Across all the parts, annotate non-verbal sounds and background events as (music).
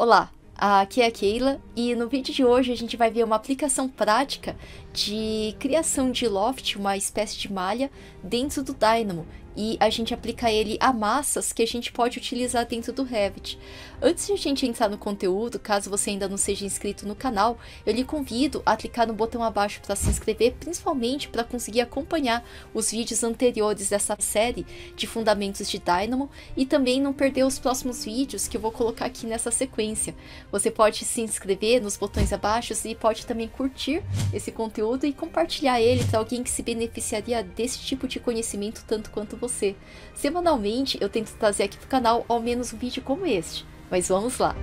Olá, aqui é a Keila e no vídeo de hoje a gente vai ver uma aplicação prática de criação de loft, uma espécie de malha, dentro do Dynamo, e a gente aplica ele a massas que a gente pode utilizar dentro do Revit. Antes de a gente entrar no conteúdo, caso você ainda não seja inscrito no canal, eu lhe convido a clicar no botão abaixo para se inscrever, principalmente para conseguir acompanhar os vídeos anteriores dessa série de fundamentos de Dynamo e também não perder os próximos vídeos que eu vou colocar aqui nessa sequência. Você pode se inscrever nos botões abaixo e pode também curtir esse conteúdo e compartilhar ele para alguém que se beneficiaria desse tipo de conhecimento tanto quanto você. Semanalmente eu tento trazer aqui pro canal ao menos um vídeo como este, mas vamos lá!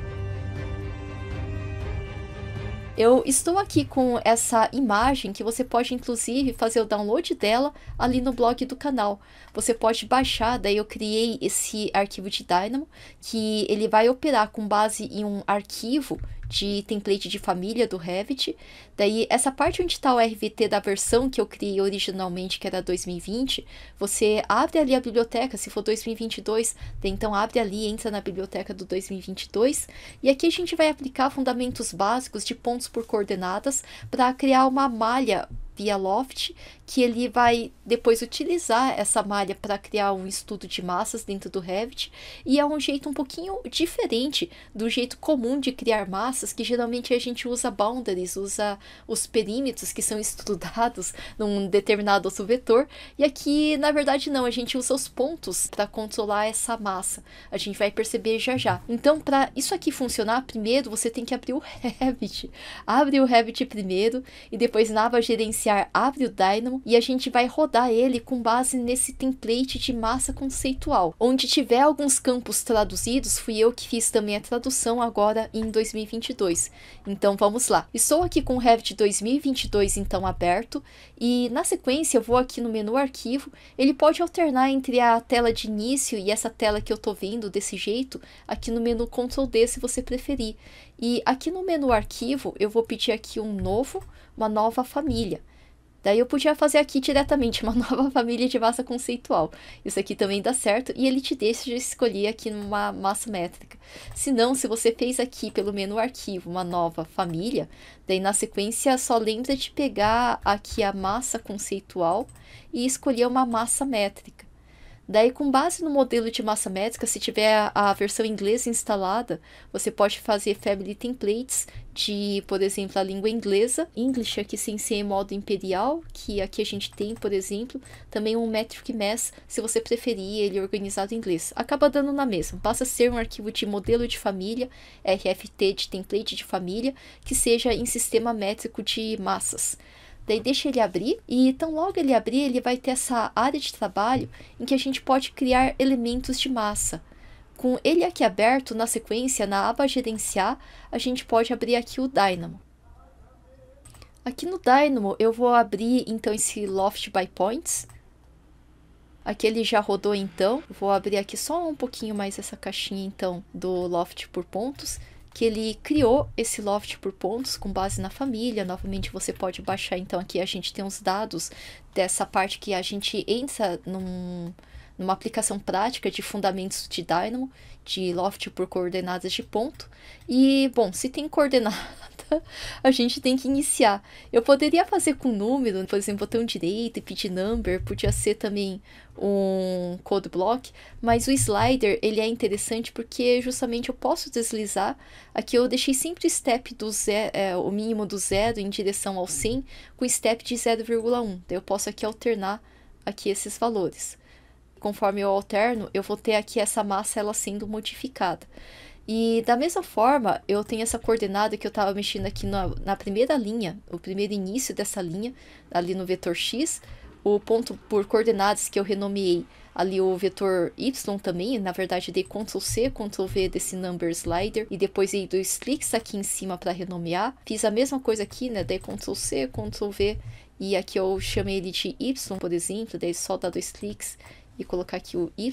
Eu estou aqui com essa imagem que você pode inclusive fazer o download dela ali no blog do canal. Você pode baixar, daí eu criei esse arquivo de Dynamo que ele vai operar com base em um arquivo de template de família do Revit. Daí, essa parte onde está o RVT da versão que eu criei originalmente, que era 2020, você abre ali a biblioteca, se for 2022, então abre ali, entra na biblioteca do 2022. E aqui a gente vai aplicar fundamentos básicos de pontos por coordenadas para criar uma malha via Loft, que ele vai depois utilizar essa malha para criar um estudo de massas dentro do Revit, e é um jeito um pouquinho diferente do jeito comum de criar massas, que geralmente a gente usa boundaries, usa os perímetros que são (laughs) estudados num determinado outro vetor, e aqui na verdade não, a gente usa os pontos para controlar essa massa. A gente vai perceber já já. Então, para isso aqui funcionar, primeiro você tem que abrir o (laughs) Revit. Abre o Revit primeiro e depois na aba iniciar abre o Dynamo e a gente vai rodar ele com base nesse template de massa conceitual. Onde tiver alguns campos traduzidos, fui eu que fiz também a tradução agora em 2022. Então vamos lá. Estou aqui com o Revit 2022 então aberto e na sequência eu vou aqui no menu arquivo, ele pode alternar entre a tela de início e essa tela que eu estou vendo desse jeito, aqui no menu Ctrl D se você preferir. E aqui no menu arquivo eu vou pedir aqui um novo, uma nova família. Daí eu podia fazer aqui diretamente uma (laughs) nova família de massa conceitual. Isso aqui também dá certo e ele te deixa escolher aqui numa massa métrica. Se não, se você fez aqui pelo menu arquivo uma nova família, daí na sequência só lembra de pegar aqui a massa conceitual e escolher uma massa métrica. Daí, com base no modelo de massa métrica, se tiver a, a versão inglesa instalada, você pode fazer family templates de, por exemplo, a língua inglesa, English aqui sem ser em modo imperial, que aqui a gente tem, por exemplo, também um metric mass, se você preferir ele organizado em inglês. Acaba dando na mesma, passa a ser um arquivo de modelo de família, RFT de template de família, que seja em sistema métrico de massas. Daí deixa ele abrir e então logo ele abrir, ele vai ter essa área de trabalho em que a gente pode criar elementos de massa. Com ele aqui aberto na sequência, na aba gerenciar, a gente pode abrir aqui o Dynamo. Aqui no Dynamo eu vou abrir então esse Loft by Points. Aqui ele já rodou então, vou abrir aqui só um pouquinho mais essa caixinha então do Loft por pontos que ele criou esse loft por pontos com base na família. Novamente você pode baixar, então aqui a gente tem os dados dessa parte que a gente entra num, numa aplicação prática de fundamentos de Dynamo, de loft por coordenadas de ponto. E, bom, se tem coordenada (laughs) a gente tem que iniciar. Eu poderia fazer com número, por exemplo, botão direito, pit number, podia ser também um code block, mas o slider ele é interessante porque justamente eu posso deslizar. Aqui eu deixei sempre o step do zero, é, o mínimo do zero em direção ao 100 com step de 0,1. Eu posso aqui alternar aqui esses valores. Conforme eu alterno, eu vou ter aqui essa massa ela sendo modificada. E da mesma forma, eu tenho essa coordenada que eu estava mexendo aqui na, na, primeira linha, o primeiro início dessa linha, ali no vetor x, o ponto por coordenadas que eu renomeei ali o vetor y também, na verdade dei Ctrl C, Ctrl V desse number slider e depois dei dois cliques aqui em cima para renomear. Fiz a mesma coisa aqui, né, dei Ctrl C, Ctrl V e aqui eu chamei ele de y, por exemplo, daí só dar dois cliques e colocar aqui o y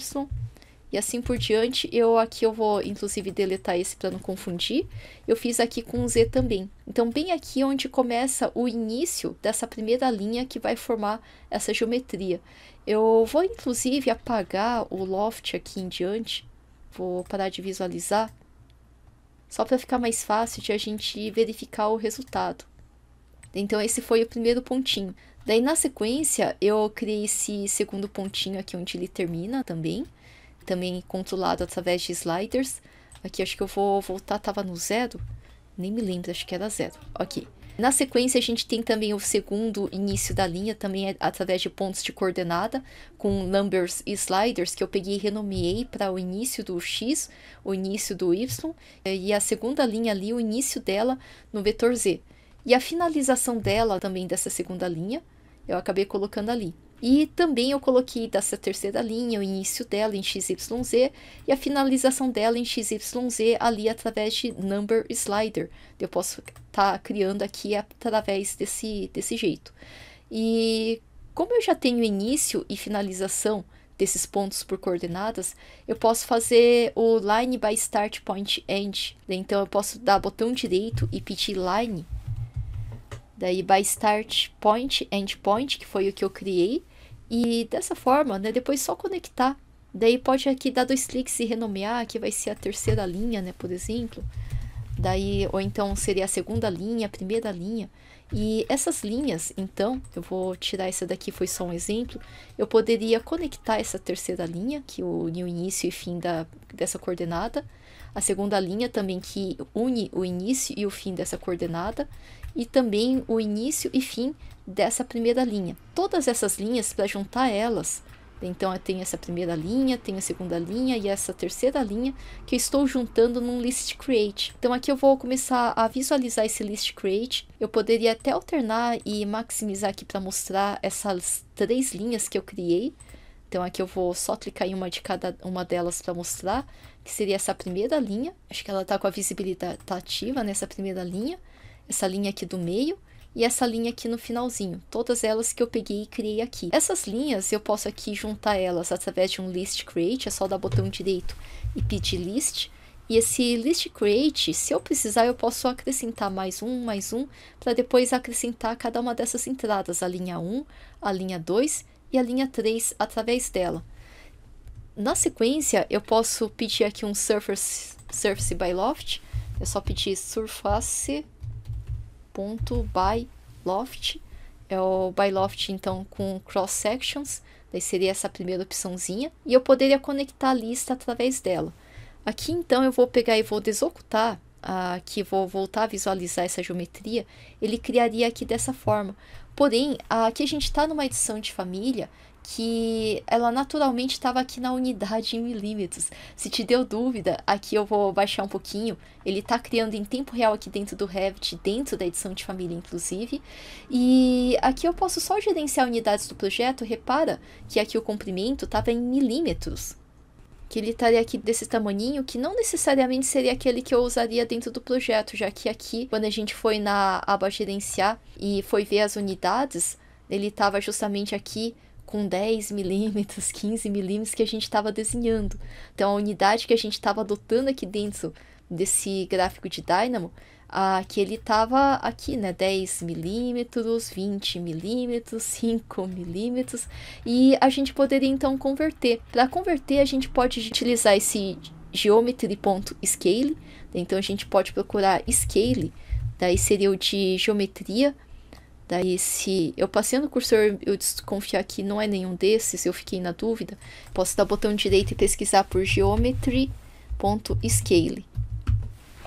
e assim por diante. Eu aqui eu vou inclusive deletar esse para não confundir. Eu fiz aqui com Z também. Então bem aqui onde começa o início dessa primeira linha que vai formar essa geometria. Eu vou inclusive apagar o loft aqui em diante. Vou parar de visualizar só para ficar mais fácil de a gente verificar o resultado. Então esse foi o primeiro pontinho. Daí na sequência eu criei esse segundo pontinho aqui onde ele termina também também controlado através de sliders. Aqui acho que eu vou voltar, tava no zero. Nem me lembro, acho que era zero. Ok. Na sequência, a gente tem também o segundo início da linha, também é através de pontos de coordenada, com numbers e sliders, que eu peguei e renomeei para o início do X, o início do Y, e a segunda linha ali, o início dela no vetor Z. E a finalização dela também dessa segunda linha, eu acabei colocando ali. E também eu coloquei dessa terceira linha, o início dela em XYZ e a finalização dela em XYZ ali através de number slider. Eu posso estar tá criando aqui através desse, desse jeito. E como eu já tenho início e finalização desses pontos por coordenadas, eu posso fazer o line by start point end. Né? Então eu posso dar botão direito e pedir line daí by start point, end point, que foi o que eu criei. E dessa forma, né, depois só conectar. Daí pode aqui dar dois cliques e renomear, que vai ser a terceira linha, né, por exemplo. Daí, ou então seria a segunda linha, a primeira linha. E essas linhas, então, eu vou tirar essa daqui, foi só um exemplo. Eu poderia conectar essa terceira linha, que une o início e fim da, dessa coordenada. A segunda linha também que une o início e o fim dessa coordenada e também o início e fim dessa primeira linha. Todas essas linhas, para juntar elas, então tem essa primeira linha, tem a segunda linha e essa terceira linha que eu estou juntando num list create. Então aqui eu vou começar a visualizar esse list create. Eu poderia até alternar e maximizar aqui para mostrar essas três linhas que eu criei. Então aqui eu vou só clicar em uma de cada uma delas para mostrar, que seria essa primeira linha. Acho que ela está com a visibilidade tá ativa nessa primeira linha essa linha aqui do meio e essa linha aqui no finalzinho, todas elas que eu peguei e criei aqui. Essas linhas, eu posso aqui juntar elas através de um list create, é só dar botão direito e pedir list, e esse list create, se eu precisar, eu posso acrescentar mais um, mais um, para depois acrescentar cada uma dessas entradas, a linha 1, a linha 2 e a linha 3 através dela. Na sequência, eu posso pedir aqui um surface, surface by loft, é só pedir surface loft É o by loft então, com cross sections. Daí seria essa primeira opçãozinha. E eu poderia conectar a lista através dela. Aqui, então, eu vou pegar e vou desocultar ah, aqui vou voltar a visualizar essa geometria, ele criaria aqui dessa forma. Porém, aqui a gente está numa edição de família que ela naturalmente estava aqui na unidade em milímetros. Se te deu dúvida, aqui eu vou baixar um pouquinho. Ele está criando em tempo real aqui dentro do Revit, dentro da edição de família, inclusive. E aqui eu posso só gerenciar unidades do projeto. Repara que aqui o comprimento estava em milímetros. Que ele estaria aqui desse tamanhinho, que não necessariamente seria aquele que eu usaria dentro do projeto, já que aqui, quando a gente foi na aba gerenciar e foi ver as unidades, ele estava justamente aqui com 10 milímetros, 15 milímetros que a gente estava desenhando. Então, a unidade que a gente estava adotando aqui dentro desse gráfico de Dynamo, ah, que ele estava aqui, né? 10 milímetros, 20 milímetros, 5 milímetros, e a gente poderia então converter. Para converter, a gente pode utilizar esse geometry.scale, então a gente pode procurar scale, daí seria o de geometria, Daí, se eu passei no cursor, eu desconfiar que não é nenhum desses, eu fiquei na dúvida, posso dar botão direito e pesquisar por geometry.scale.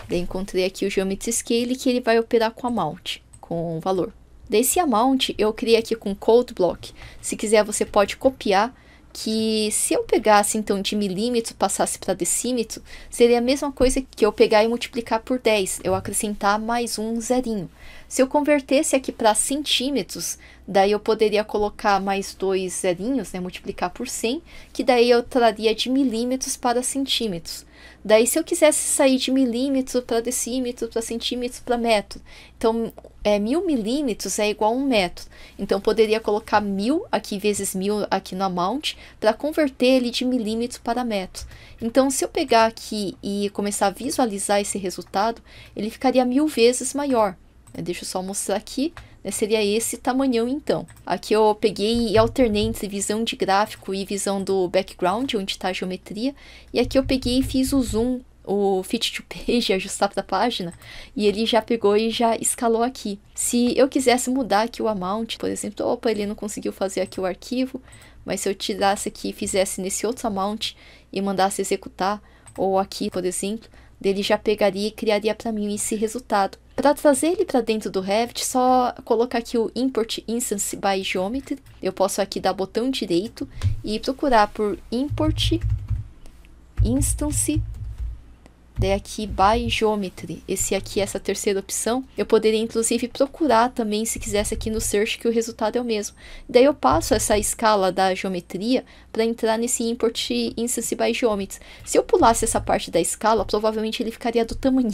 Daí, encontrei aqui o geometry scale que ele vai operar com a mount com valor. Desse amount, eu criei aqui com code block. Se quiser, você pode copiar que se eu pegasse então de milímetro passasse para decímetro, seria a mesma coisa que eu pegar e multiplicar por 10, eu acrescentar mais um zerinho. Se eu convertesse aqui para centímetros, daí eu poderia colocar mais dois zerinhos, né, multiplicar por 100, que daí eu traria de milímetros para centímetros. Daí, se eu quisesse sair de milímetro para decímetro, para centímetro, para metro, então é, mil milímetros é igual a um metro. Então, poderia colocar mil aqui vezes mil aqui no amount para converter ele de milímetro para metro. Então, se eu pegar aqui e começar a visualizar esse resultado, ele ficaria mil vezes maior. Deixa eu só mostrar aqui. Né, seria esse tamanhão então. Aqui eu peguei e alternei entre visão de gráfico e visão do background, onde está a geometria. E aqui eu peguei e fiz o zoom, o fit to page, (laughs) ajustar para a página. E ele já pegou e já escalou aqui. Se eu quisesse mudar aqui o amount, por exemplo, opa, ele não conseguiu fazer aqui o arquivo. Mas se eu tirasse aqui e fizesse nesse outro amount e mandasse executar, ou aqui, por exemplo, ele já pegaria e criaria para mim esse resultado. Para trazer ele para dentro do Revit, só colocar aqui o Import Instance by Geometry. Eu posso aqui dar botão direito e procurar por Import Instance daí aqui by geometry, esse aqui, essa terceira opção, eu poderia inclusive procurar também, se quisesse aqui no search, que o resultado é o mesmo. Daí eu passo essa escala da geometria para entrar nesse import instance by geometry. Se eu pulasse essa parte da escala, provavelmente ele ficaria do tamanho (laughs)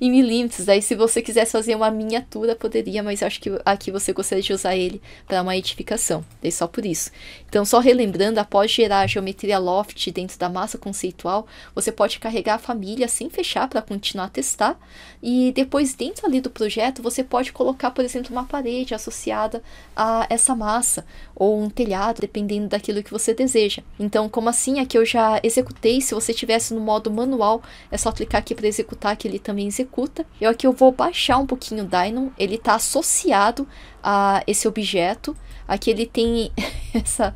em milímetros, daí se você quisesse fazer uma miniatura, poderia, mas acho que aqui você gostaria de usar ele para uma edificação, daí só por isso. Então, só relembrando, após gerar a geometria loft dentro da massa conceitual, você pode carregar a família planilha sem fechar para continuar a testar. E depois, dentro ali do projeto, você pode colocar, por exemplo, uma parede associada a essa massa, ou um telhado, dependendo daquilo que você deseja. Então, como assim? Aqui eu já executei. Se você tivesse no modo manual, é só clicar aqui para executar, que ele também executa. Eu aqui eu vou baixar um pouquinho o Dynon, ele está associado a esse objeto. Aqui ele tem (laughs) essa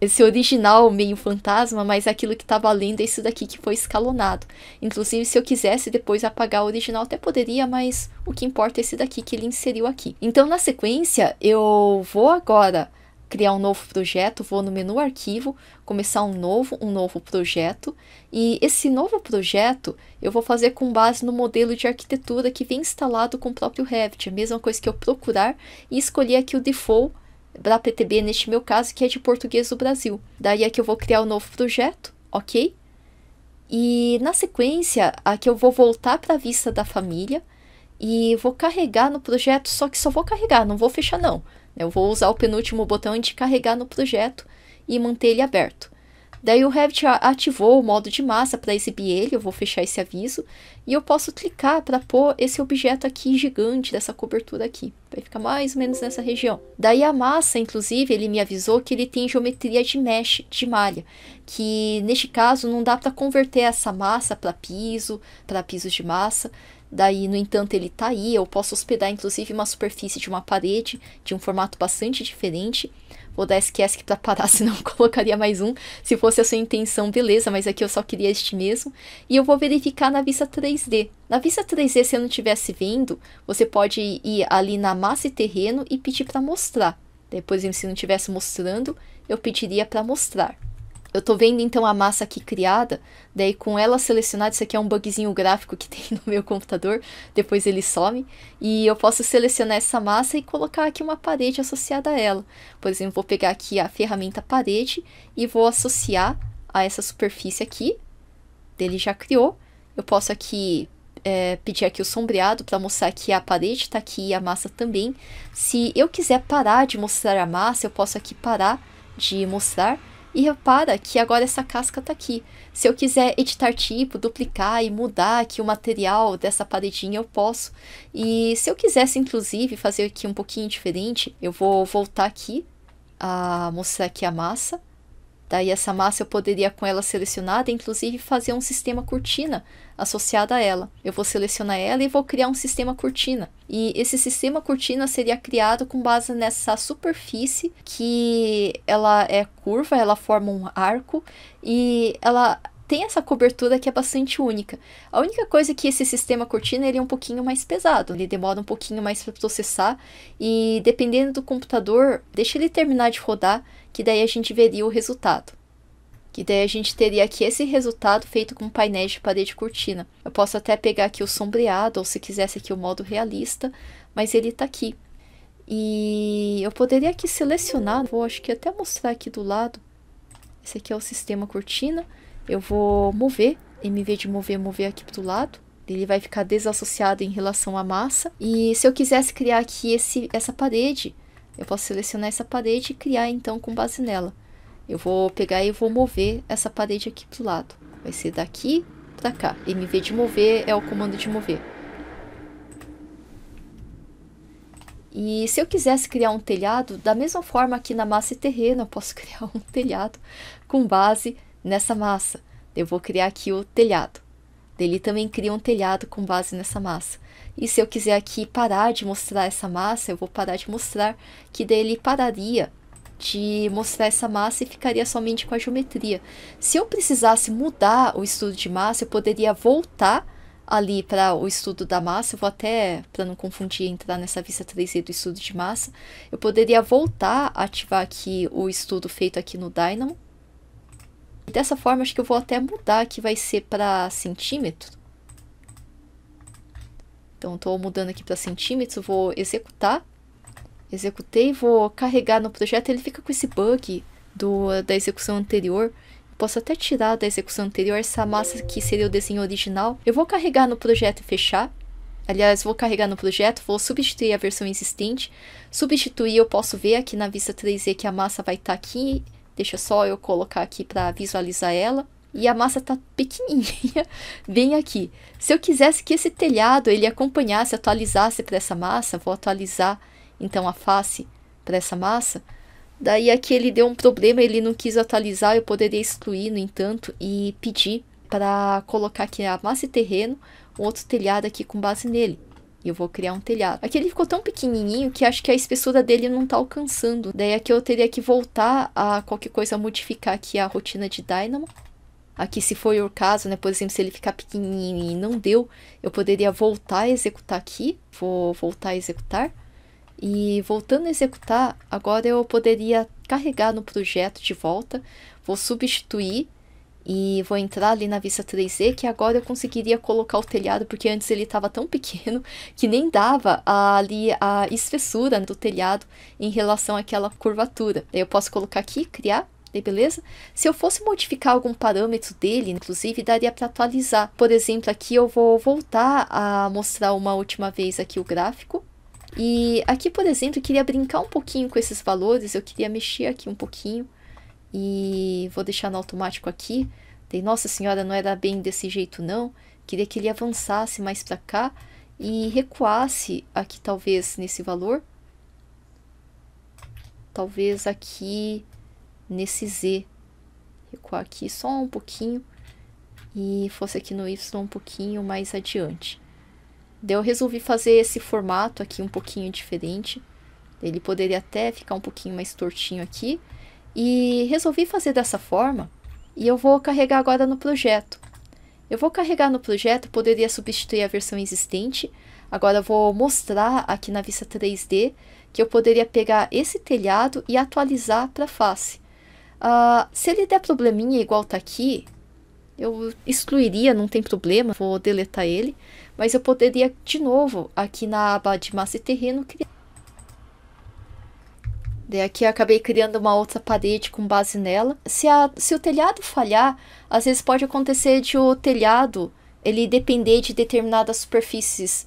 esse original meio fantasma, mas aquilo que estava tá valendo é isso daqui que foi escalonado. Inclusive, se eu quisesse depois apagar o original, até poderia, mas o que importa é esse daqui que ele inseriu aqui. Então, na sequência, eu vou agora criar um novo projeto, vou no menu arquivo, começar um novo, um novo projeto, e esse novo projeto eu vou fazer com base no modelo de arquitetura que vem instalado com o próprio Revit, a mesma coisa que eu procurar e escolher aqui o default da PTB neste meu caso, que é de português do Brasil. Daí é que eu vou criar um novo projeto, ok? E na sequência, aqui eu vou voltar para a vista da família e vou carregar no projeto, só que só vou carregar, não vou fechar não. Eu vou usar o penúltimo botão de carregar no projeto e manter ele aberto. Daí o Revit ativou o modo de massa para exibir ele, eu vou fechar esse aviso, e eu posso clicar para pôr esse objeto aqui gigante dessa cobertura aqui. Vai ficar mais ou menos nessa região. Daí a massa, inclusive, ele me avisou que ele tem geometria de mesh, de malha, que neste caso não dá para converter essa massa para piso, para pisos de massa. Daí, no entanto, ele está aí, eu posso hospedar inclusive uma superfície de uma parede de um formato bastante diferente ou da SQS para parar, senão colocaria mais um. Se fosse a sua intenção, beleza, mas aqui eu só queria este mesmo. E eu vou verificar na vista 3D. Na vista 3D, se eu não estivesse vendo, você pode ir ali na massa e terreno e pedir para mostrar. Depois, se não estivesse mostrando, eu pediria para mostrar. Eu tô vendo então a massa aqui criada, daí com ela selecionada, isso aqui é um bugzinho gráfico que (laughs) tem no meu computador, depois ele some, e eu posso selecionar essa massa e colocar aqui uma parede associada a ela. Por exemplo, vou pegar aqui a ferramenta parede e vou associar a essa superfície aqui, dele já criou. Eu posso aqui é, pedir aqui o sombreado para mostrar que a parede está aqui e a massa também. Se eu quiser parar de mostrar a massa, eu posso aqui parar de mostrar e repara que agora essa casca está aqui. Se eu quiser editar tipo, duplicar e mudar aqui o material dessa paredinha, eu posso. E se eu quisesse, inclusive, fazer aqui um pouquinho diferente, eu vou voltar aqui a mostrar aqui a massa. Daí essa massa eu poderia com ela selecionada, inclusive fazer um sistema cortina associado a ela. Eu vou selecionar ela e vou criar um sistema cortina. E esse sistema cortina seria criado com base nessa superfície que ela é curva, ela forma um arco e ela tem essa cobertura que é bastante única. A única coisa é que esse sistema cortina ele é um pouquinho mais pesado, ele demora um pouquinho mais para processar e dependendo do computador, deixa ele terminar de rodar, que daí a gente veria o resultado. Que daí a gente teria aqui esse resultado feito com painéis de parede cortina. Eu posso até pegar aqui o sombreado, ou se quisesse aqui o modo realista, mas ele está aqui. E eu poderia aqui selecionar, vou acho que até mostrar aqui do lado. Esse aqui é o sistema cortina eu vou mover, MV de mover, mover aqui o lado. Ele vai ficar desassociado em relação à massa. E se eu quisesse criar aqui esse, essa parede, eu posso selecionar essa parede e criar então com base nela. Eu vou pegar e vou mover essa parede aqui o lado. Vai ser daqui para cá. MV de mover é o comando de mover. E se eu quisesse criar um telhado, da mesma forma aqui na massa e terreno, eu posso (laughs) criar um telhado com base nessa massa, eu vou criar aqui o telhado. Ele também cria um telhado com base nessa massa. E se eu quiser aqui parar de mostrar essa massa, eu vou parar de mostrar que dele pararia de mostrar essa massa e ficaria somente com a geometria. Se eu precisasse mudar o estudo de massa, eu poderia voltar ali para o estudo da massa, eu vou até, para não confundir, entrar nessa vista 3D do estudo de massa, eu poderia voltar a ativar aqui o estudo feito aqui no Dynamo, Dessa forma, acho que eu vou até mudar, que vai ser para centímetro. Então, estou mudando aqui para centímetros vou executar. Executei, vou carregar no projeto, ele fica com esse bug do, da execução anterior. Posso até tirar da execução anterior essa massa que seria o desenho original. Eu vou carregar no projeto e fechar. Aliás, vou carregar no projeto, vou substituir a versão existente. Substituir, eu posso ver aqui na vista 3D que a massa vai estar tá aqui Deixa só eu colocar aqui para visualizar ela. E a massa tá pequenininha, bem (laughs) aqui. Se eu quisesse que esse telhado ele acompanhasse, atualizasse para essa massa, vou atualizar então a face para essa massa. Daí aqui ele deu um problema, ele não quis atualizar, eu poderia excluir, no entanto, e pedir para colocar aqui a massa e terreno, um outro telhado aqui com base nele e eu vou criar um telhado. Aqui ele ficou tão pequenininho que acho que a espessura dele não tá alcançando. Daí aqui eu teria que voltar a qualquer coisa, modificar aqui a rotina de Dynamo. Aqui se for o caso, né, por exemplo, se ele ficar pequenininho e não deu, eu poderia voltar a executar aqui. Vou voltar a executar. E voltando a executar, agora eu poderia carregar no projeto de volta. Vou substituir e vou entrar ali na vista 3D, que agora eu conseguiria colocar o telhado, porque antes ele estava tão pequeno que nem dava ali a espessura do telhado em relação àquela curvatura. eu posso colocar aqui, criar, E beleza? Se eu fosse modificar algum parâmetro dele, inclusive, daria para atualizar. Por exemplo, aqui eu vou voltar a mostrar uma última vez aqui o gráfico. E aqui, por exemplo, eu queria brincar um pouquinho com esses valores, eu queria mexer aqui um pouquinho e vou deixar no automático aqui. Dei, Nossa Senhora, não era bem desse jeito não. Queria que ele avançasse mais para cá e recuasse aqui talvez nesse valor. Talvez aqui nesse Z. Recuar aqui só um pouquinho e fosse aqui no Y um pouquinho mais adiante. Daí eu resolvi fazer esse formato aqui um pouquinho diferente. Ele poderia até ficar um pouquinho mais tortinho aqui. E resolvi fazer dessa forma e eu vou carregar agora no projeto. Eu vou carregar no projeto, poderia substituir a versão existente. Agora vou mostrar aqui na vista 3D que eu poderia pegar esse telhado e atualizar para face. Uh, se ele der probleminha igual tá aqui, eu excluiria, não tem problema, vou deletar ele. Mas eu poderia de novo aqui na aba de massa e terreno criar Daí aqui eu acabei criando uma outra parede com base nela. Se, a, se o telhado falhar, às vezes pode acontecer de o telhado ele depender de determinadas superfícies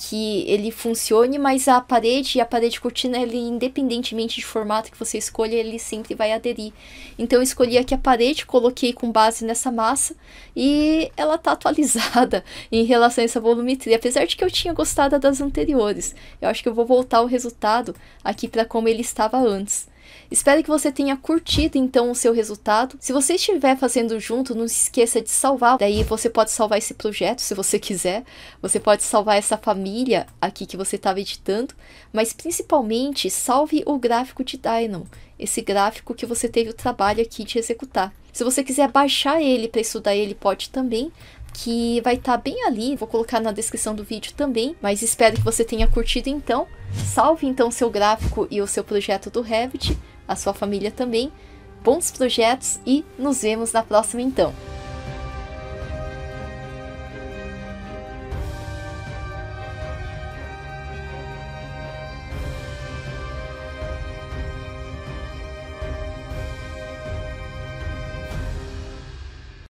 que ele funcione, mas a parede e a parede cortina, ele independentemente de formato que você escolha, ele sempre vai aderir. Então eu escolhi aqui a parede, coloquei com base nessa massa e ela tá (laughs) atualizada em relação a essa volumetria, apesar de que eu tinha gostado das anteriores. Eu acho que eu vou voltar o resultado aqui para como ele estava antes. Espero que você tenha curtido então o seu resultado. Se você estiver fazendo junto, não se esqueça de salvar. Daí você pode salvar esse projeto se você quiser. Você pode salvar essa família aqui que você estava editando. Mas principalmente salve o gráfico de Dynamo. Esse gráfico que você teve o trabalho aqui de executar. Se você quiser baixar ele para estudar ele, pode também que vai estar tá bem ali, vou colocar na descrição do vídeo também, mas espero que você tenha curtido então. Salve então seu gráfico e o seu projeto do Revit a sua família também. Bons projetos e nos vemos na próxima então!